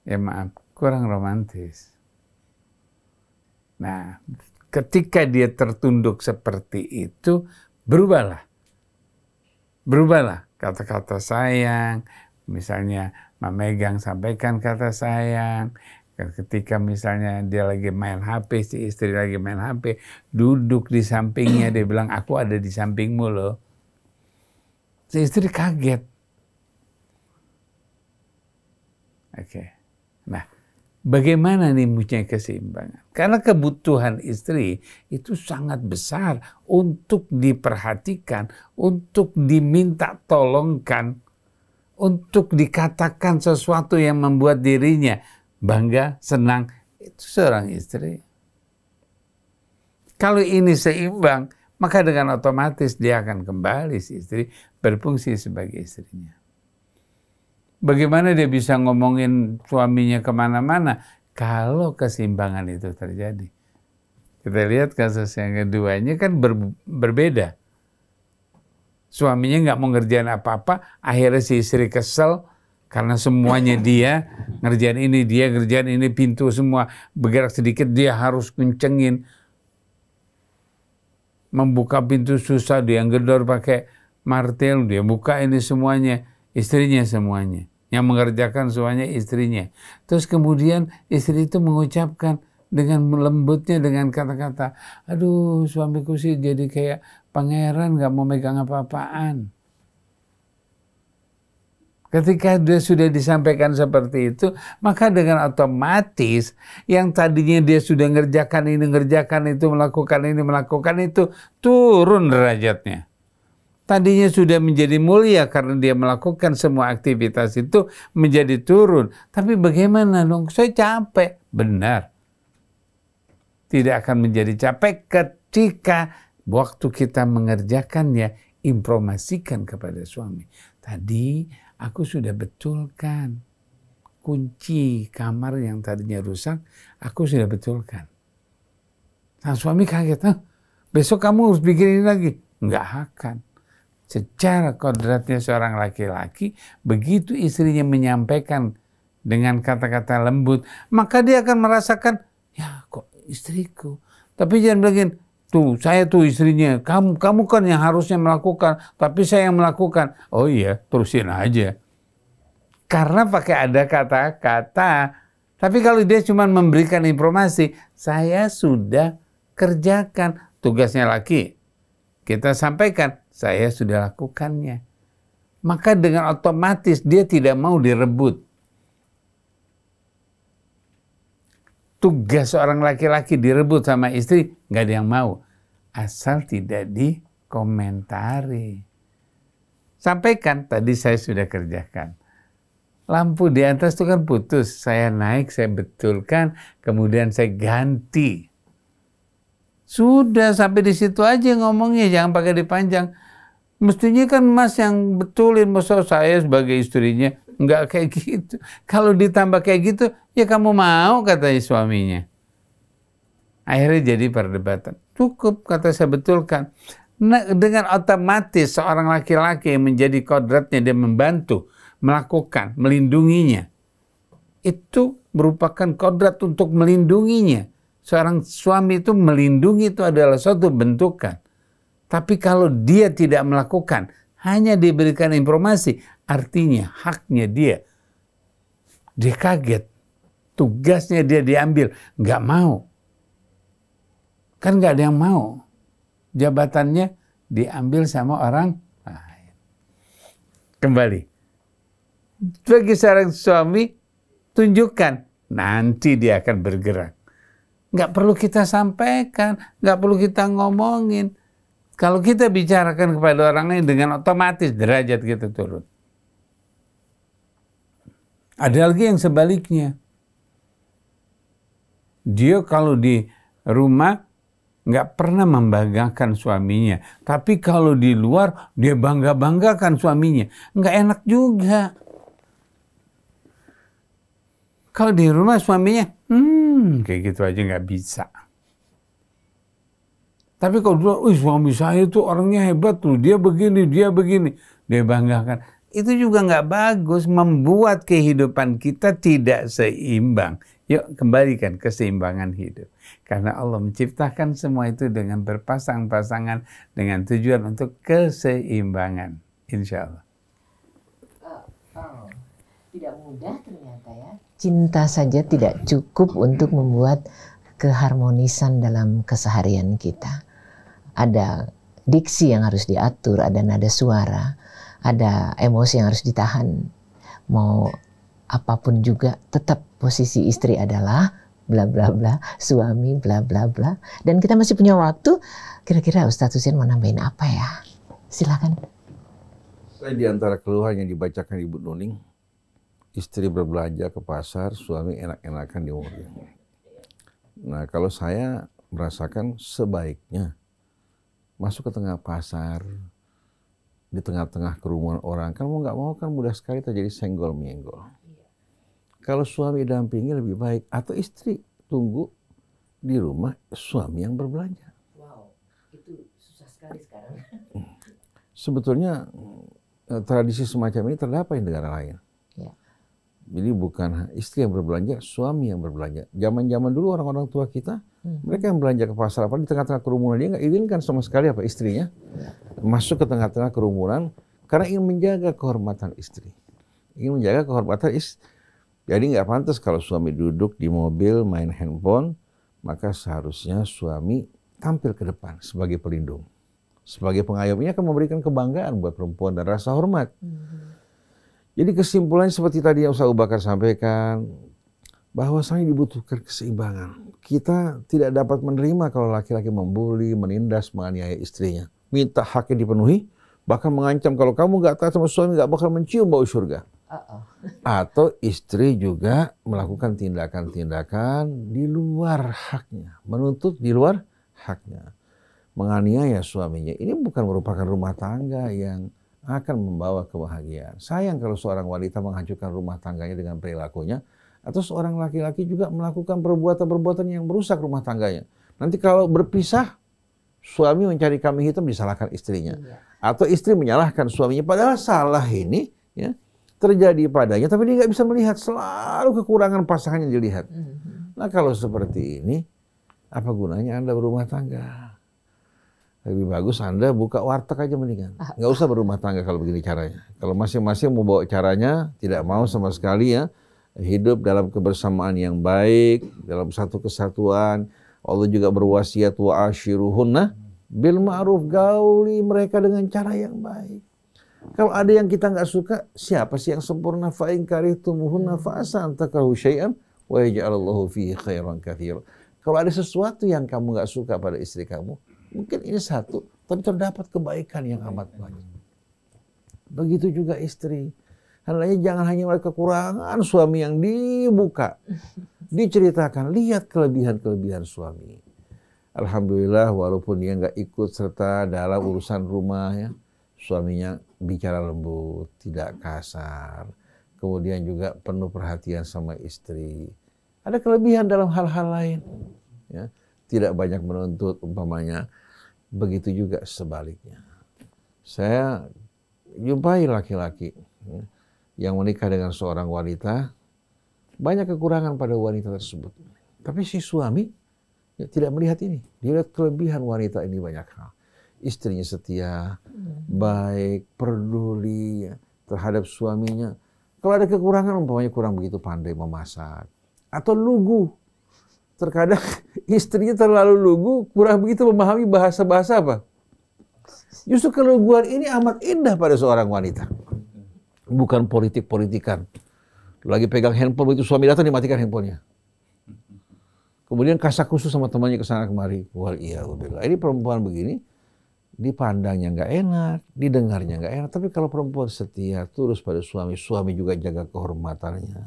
ya maaf, kurang romantis. Nah, ketika dia tertunduk seperti itu, berubahlah. Berubahlah kata-kata sayang, misalnya memegang sampaikan kata sayang, Ketika misalnya dia lagi main HP, si istri lagi main HP, duduk di sampingnya, dia bilang, aku ada di sampingmu loh. Si istri kaget. Oke. Okay. Nah, bagaimana nih punya keseimbangan? Karena kebutuhan istri itu sangat besar untuk diperhatikan, untuk diminta tolongkan, untuk dikatakan sesuatu yang membuat dirinya bangga, senang. Itu seorang istri. Kalau ini seimbang, maka dengan otomatis dia akan kembali si istri berfungsi sebagai istrinya. Bagaimana dia bisa ngomongin suaminya kemana-mana kalau keseimbangan itu terjadi? Kita lihat kasus yang keduanya kan ber, berbeda. Suaminya nggak mau ngerjain apa-apa, akhirnya si istri kesel, karena semuanya dia ngerjain ini dia ngerjain ini pintu semua bergerak sedikit dia harus kencengin membuka pintu susah dia gedor pakai martel dia buka ini semuanya istrinya semuanya yang mengerjakan semuanya istrinya terus kemudian istri itu mengucapkan dengan lembutnya dengan kata-kata aduh suamiku sih jadi kayak pangeran gak mau megang apa-apaan Ketika dia sudah disampaikan seperti itu, maka dengan otomatis yang tadinya dia sudah ngerjakan ini, ngerjakan itu, melakukan ini, melakukan itu, turun derajatnya. Tadinya sudah menjadi mulia karena dia melakukan semua aktivitas itu menjadi turun. Tapi bagaimana dong? Saya capek. Benar. Tidak akan menjadi capek ketika waktu kita mengerjakannya, informasikan kepada suami. Tadi aku sudah betulkan kunci kamar yang tadinya rusak, aku sudah betulkan. Sang nah, suami kaget, Hah, besok kamu harus bikin ini lagi. Enggak akan. Secara kodratnya seorang laki-laki, begitu istrinya menyampaikan dengan kata-kata lembut, maka dia akan merasakan, ya kok istriku. Tapi jangan begini, tuh saya tuh istrinya, kamu kamu kan yang harusnya melakukan, tapi saya yang melakukan. Oh iya, terusin aja. Karena pakai ada kata-kata. Tapi kalau dia cuma memberikan informasi, saya sudah kerjakan tugasnya lagi Kita sampaikan, saya sudah lakukannya. Maka dengan otomatis dia tidak mau direbut. tugas seorang laki-laki direbut sama istri, nggak ada yang mau. Asal tidak dikomentari. Sampaikan, tadi saya sudah kerjakan. Lampu di atas itu kan putus. Saya naik, saya betulkan, kemudian saya ganti. Sudah sampai di situ aja ngomongnya, jangan pakai dipanjang. Mestinya kan mas yang betulin, masa saya sebagai istrinya, nggak kayak gitu. Kalau ditambah kayak gitu, ya kamu mau katanya suaminya. Akhirnya jadi perdebatan. Cukup kata saya betulkan. Nah, dengan otomatis seorang laki-laki yang menjadi kodratnya dia membantu, melakukan, melindunginya. Itu merupakan kodrat untuk melindunginya. Seorang suami itu melindungi itu adalah suatu bentukan. Tapi kalau dia tidak melakukan, hanya diberikan informasi, Artinya haknya dia. Dia kaget. Tugasnya dia diambil. Nggak mau. Kan nggak ada yang mau. Jabatannya diambil sama orang lain. Kembali. Bagi seorang suami, tunjukkan. Nanti dia akan bergerak. Nggak perlu kita sampaikan, nggak perlu kita ngomongin. Kalau kita bicarakan kepada orang lain dengan otomatis derajat kita turun. Ada lagi yang sebaliknya. Dia kalau di rumah nggak pernah membanggakan suaminya. Tapi kalau di luar dia bangga-banggakan suaminya. Nggak enak juga. Kalau di rumah suaminya, hmm, kayak gitu aja nggak bisa. Tapi kalau dulu, suami saya tuh orangnya hebat tuh, dia begini, dia begini. Dia banggakan itu juga nggak bagus membuat kehidupan kita tidak seimbang. Yuk kembalikan keseimbangan hidup. Karena Allah menciptakan semua itu dengan berpasang-pasangan dengan tujuan untuk keseimbangan. Insya Allah. Oh, oh. Tidak mudah ternyata ya. Cinta saja tidak cukup untuk membuat keharmonisan dalam keseharian kita. Ada diksi yang harus diatur, ada nada suara, ada emosi yang harus ditahan. Mau apapun juga tetap posisi istri adalah bla bla bla, suami bla bla bla. Dan kita masih punya waktu, kira-kira Ustaz Hussein mau nambahin apa ya? Silakan. Saya di antara keluhan yang dibacakan Ibu Nuning, istri berbelanja ke pasar, suami enak-enakan di mobil. Nah kalau saya merasakan sebaiknya masuk ke tengah pasar, di tengah-tengah kerumunan orang. Kan mau nggak mau kan mudah sekali terjadi senggol menyenggol. Iya. Kalau suami dampingi lebih baik atau istri tunggu di rumah suami yang berbelanja. Wow, itu susah sekali sekarang. Sebetulnya eh, tradisi semacam ini terdapat di negara lain. Iya. Jadi bukan istri yang berbelanja, suami yang berbelanja. Zaman-zaman dulu orang-orang tua kita, hmm. mereka yang belanja ke pasar apa di tengah-tengah kerumunan dia nggak izinkan sama sekali apa istrinya masuk ke tengah-tengah kerumunan karena ingin menjaga kehormatan istri. Ingin menjaga kehormatan istri. Jadi nggak pantas kalau suami duduk di mobil main handphone, maka seharusnya suami tampil ke depan sebagai pelindung. Sebagai ini akan memberikan kebanggaan buat perempuan dan rasa hormat. Hmm. Jadi kesimpulannya seperti tadi yang Ustaz Bakar sampaikan, bahwa saya dibutuhkan keseimbangan. Kita tidak dapat menerima kalau laki-laki membuli, menindas, menganiaya istrinya minta haknya dipenuhi, bahkan mengancam kalau kamu nggak taat sama suami nggak bakal mencium bau surga. Uh-oh. Atau istri juga melakukan tindakan-tindakan di luar haknya, menuntut di luar haknya, menganiaya suaminya. Ini bukan merupakan rumah tangga yang akan membawa kebahagiaan. Sayang kalau seorang wanita menghancurkan rumah tangganya dengan perilakunya, atau seorang laki-laki juga melakukan perbuatan-perbuatan yang merusak rumah tangganya. Nanti kalau berpisah, suami mencari kambing hitam disalahkan istrinya. Iya. Atau istri menyalahkan suaminya. Padahal salah ini ya terjadi padanya, tapi dia nggak bisa melihat selalu kekurangan pasangannya dilihat. -hmm. Nah kalau seperti ini, apa gunanya Anda berumah tangga? Lebih bagus Anda buka warteg aja mendingan. Ah. Nggak usah berumah tangga kalau begini caranya. Kalau masing-masing mau bawa caranya, tidak mau sama sekali ya, hidup dalam kebersamaan yang baik, dalam satu kesatuan, Allah juga berwasiat wa ashiruhunna bil ma'ruf gauli mereka dengan cara yang baik. Kalau ada yang kita nggak suka, siapa sih yang sempurna? Fa'in karihtumuhunna fa'asan takahu syai'an wa yaj'alallahu fihi khairan kathir. Kalau ada sesuatu yang kamu nggak suka pada istri kamu, mungkin ini satu, tapi terdapat kebaikan yang amat banyak. Begitu juga istri. Hendaknya jangan hanya melihat kekurangan suami yang dibuka diceritakan lihat kelebihan-kelebihan suami. Alhamdulillah walaupun dia nggak ikut serta dalam urusan rumah ya, suaminya bicara lembut, tidak kasar. Kemudian juga penuh perhatian sama istri. Ada kelebihan dalam hal-hal lain. Ya, tidak banyak menuntut umpamanya. Begitu juga sebaliknya. Saya jumpai laki-laki ya, yang menikah dengan seorang wanita banyak kekurangan pada wanita tersebut. Tapi si suami ya, tidak melihat ini. Dia lihat kelebihan wanita ini banyak hal. Istrinya setia, hmm. baik, peduli ya, terhadap suaminya. Kalau ada kekurangan, umpamanya kurang begitu pandai memasak. Atau lugu. Terkadang istrinya terlalu lugu, kurang begitu memahami bahasa-bahasa apa. Justru keluguan ini amat indah pada seorang wanita. Bukan politik-politikan lagi pegang handphone begitu suami datang dimatikan handphonenya. Kemudian kasak khusus sama temannya ke sana kemari. Wah iya, ini perempuan begini dipandangnya nggak enak, didengarnya nggak enak. Tapi kalau perempuan setia terus pada suami, suami juga jaga kehormatannya,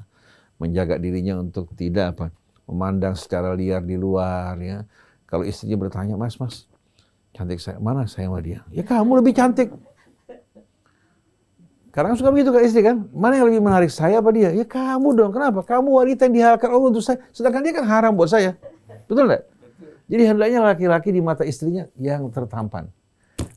menjaga dirinya untuk tidak apa memandang secara liar di luar ya. Kalau istrinya bertanya, mas mas cantik saya mana saya sama dia? Ya kamu lebih cantik. Kadang suka begitu kan istri kan, mana yang lebih menarik saya apa dia? Ya kamu dong, kenapa? Kamu wanita yang dihalalkan Allah untuk saya, sedangkan dia kan haram buat saya. Betul nggak? Jadi hendaknya laki-laki di mata istrinya yang tertampan.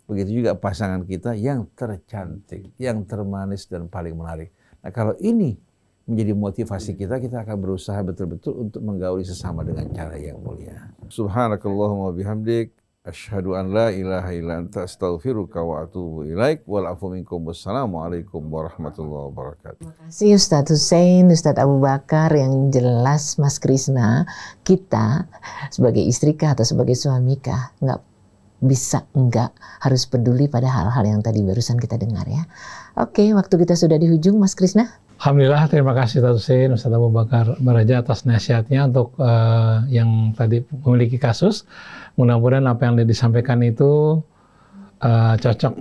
Begitu juga pasangan kita yang tercantik, yang termanis dan paling menarik. Nah kalau ini menjadi motivasi kita, kita akan berusaha betul-betul untuk menggauli sesama dengan cara yang mulia. Subhanakallahumma bihamdik. Asyhadu an la ilaha illa anta astaghfiruka wa atubu ilaik wal afu minkum wassalamualaikum warahmatullahi wabarakatuh. Terima kasih Ustadz Hussein, Ustadz Abu Bakar yang jelas Mas Krisna kita sebagai istrika atau sebagai suamika nggak bisa enggak harus peduli pada hal-hal yang tadi barusan kita dengar ya. Oke, waktu kita sudah di ujung, Mas Krisna. Alhamdulillah, terima kasih Tuan Hussein, Ustaz Abu Bakar Baraja atas nasihatnya untuk uh, yang tadi memiliki kasus. Mudah-mudahan apa yang disampaikan itu uh, cocok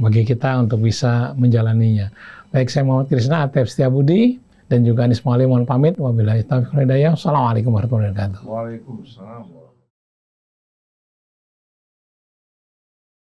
bagi kita untuk bisa menjalaninya. Baik, saya Muhammad Krisna, Atep Budi dan juga Anies Mualim mohon pamit. Wabillahi taufiq Assalamualaikum warahmatullahi wabarakatuh. Waalaikumsalam.